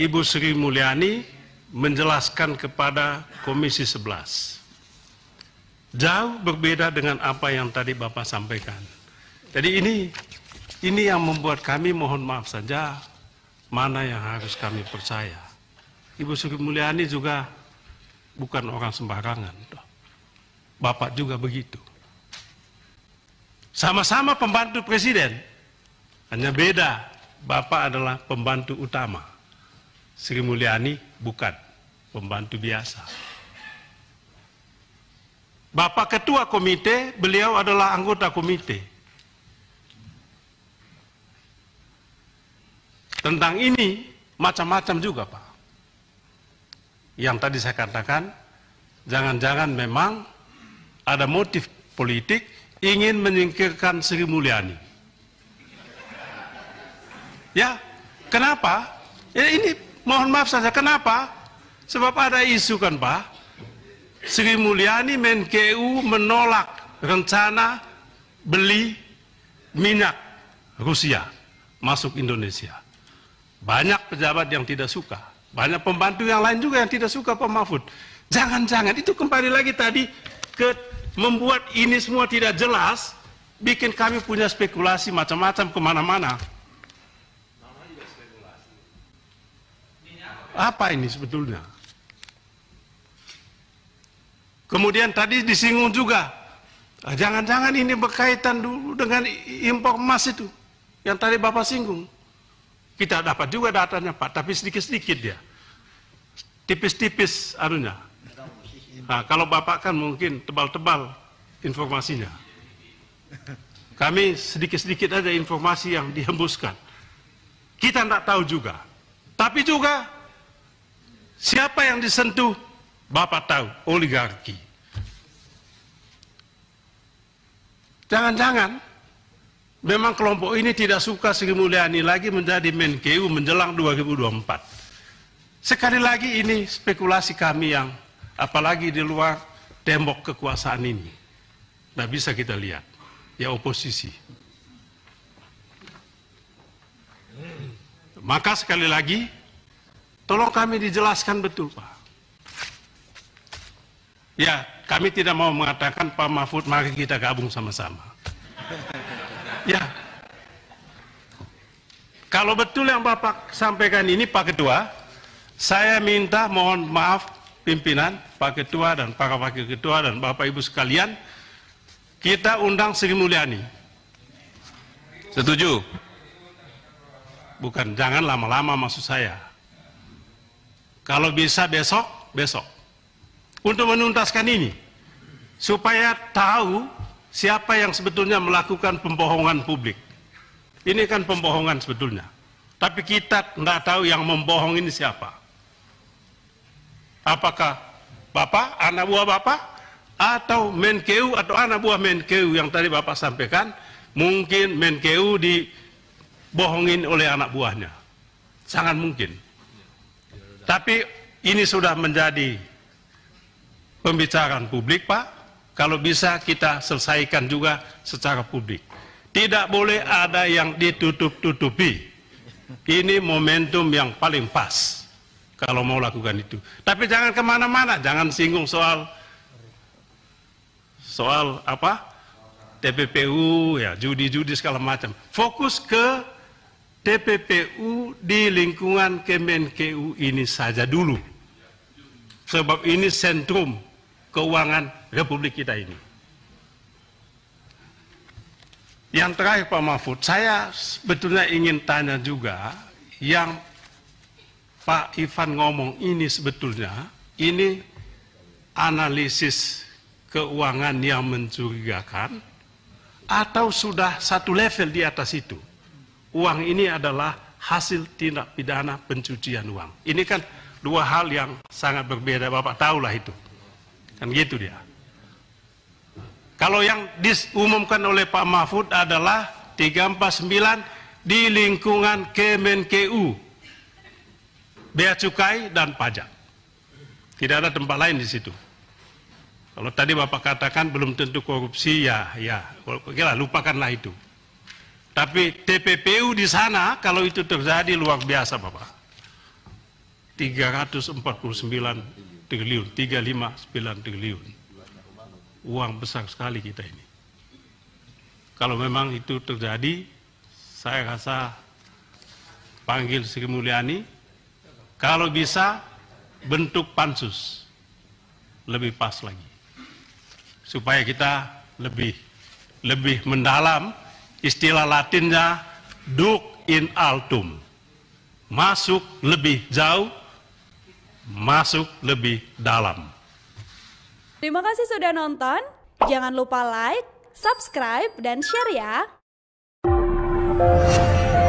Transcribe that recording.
Ibu Sri Mulyani menjelaskan kepada Komisi 11. Jauh berbeda dengan apa yang tadi Bapak sampaikan. Jadi ini ini yang membuat kami mohon maaf saja mana yang harus kami percaya. Ibu Sri Mulyani juga bukan orang sembarangan. Bapak juga begitu. Sama-sama pembantu presiden, hanya beda. Bapak adalah pembantu utama. Sri Mulyani bukan pembantu biasa. Bapak Ketua Komite, beliau adalah anggota komite. Tentang ini macam-macam juga Pak. Yang tadi saya katakan, jangan-jangan memang ada motif politik ingin menyingkirkan Sri Mulyani. Ya, kenapa? Ya ini Mohon maaf saja, ya, kenapa? Sebab ada isu kan Pak, Sri Mulyani Menkeu menolak rencana beli minyak Rusia masuk Indonesia. Banyak pejabat yang tidak suka, banyak pembantu yang lain juga yang tidak suka Pak Mahfud. Jangan-jangan itu kembali lagi tadi ke membuat ini semua tidak jelas, bikin kami punya spekulasi macam-macam kemana-mana. Apa ini sebetulnya? Kemudian tadi disinggung juga, ah, jangan-jangan ini berkaitan dulu dengan impor emas itu yang tadi Bapak singgung. Kita dapat juga datanya Pak, tapi sedikit-sedikit dia. Tipis-tipis anunya. Nah, kalau Bapak kan mungkin tebal-tebal informasinya. Kami sedikit-sedikit ada informasi yang dihembuskan. Kita tidak tahu juga. Tapi juga Siapa yang disentuh? Bapak tahu, oligarki. Jangan-jangan memang kelompok ini tidak suka Sri Mulyani lagi menjadi Menkeu menjelang 2024. Sekali lagi ini spekulasi kami yang apalagi di luar tembok kekuasaan ini. Tidak bisa kita lihat. Ya oposisi. Maka sekali lagi Tolong kami dijelaskan betul, Pak. Ya, kami tidak mau mengatakan Pak Mahfud, mari kita gabung sama-sama. ya. Kalau betul yang Bapak sampaikan ini, Pak Ketua, saya minta mohon maaf pimpinan, Pak Ketua dan para Wakil Ketua dan Bapak Ibu sekalian, kita undang Sri Mulyani. Setuju? Bukan, jangan lama-lama maksud saya kalau bisa besok, besok. Untuk menuntaskan ini, supaya tahu siapa yang sebetulnya melakukan pembohongan publik. Ini kan pembohongan sebetulnya. Tapi kita nggak tahu yang membohong ini siapa. Apakah Bapak, anak buah Bapak, atau Menkeu atau anak buah Menkeu yang tadi Bapak sampaikan, mungkin Menkeu dibohongin oleh anak buahnya. Sangat mungkin. Tapi ini sudah menjadi pembicaraan publik, Pak. Kalau bisa kita selesaikan juga secara publik. Tidak boleh ada yang ditutup-tutupi. Ini momentum yang paling pas kalau mau lakukan itu. Tapi jangan kemana-mana, jangan singgung soal soal apa TPPU ya judi-judi segala macam. Fokus ke TPPU di lingkungan Kemenkeu ini saja dulu. Sebab ini sentrum keuangan Republik kita ini. Yang terakhir Pak Mahfud, saya sebetulnya ingin tanya juga yang Pak Ivan ngomong ini sebetulnya, ini analisis keuangan yang mencurigakan atau sudah satu level di atas itu? uang ini adalah hasil tindak pidana pencucian uang. Ini kan dua hal yang sangat berbeda, Bapak tahulah itu. Kan gitu dia. Kalau yang diumumkan oleh Pak Mahfud adalah 349 di lingkungan Kemenkeu, Bea Cukai dan pajak. Tidak ada tempat lain di situ. Kalau tadi Bapak katakan belum tentu korupsi, ya, ya, lupakanlah itu. Tapi TPPU di sana kalau itu terjadi luar biasa Bapak. 349 triliun, 359 triliun. Uang besar sekali kita ini. Kalau memang itu terjadi, saya rasa panggil Sri Mulyani, kalau bisa bentuk pansus lebih pas lagi. Supaya kita lebih lebih mendalam istilah latinnya duk in altum. Masuk lebih jauh, masuk lebih dalam. Terima kasih sudah nonton. Jangan lupa like, subscribe, dan share ya.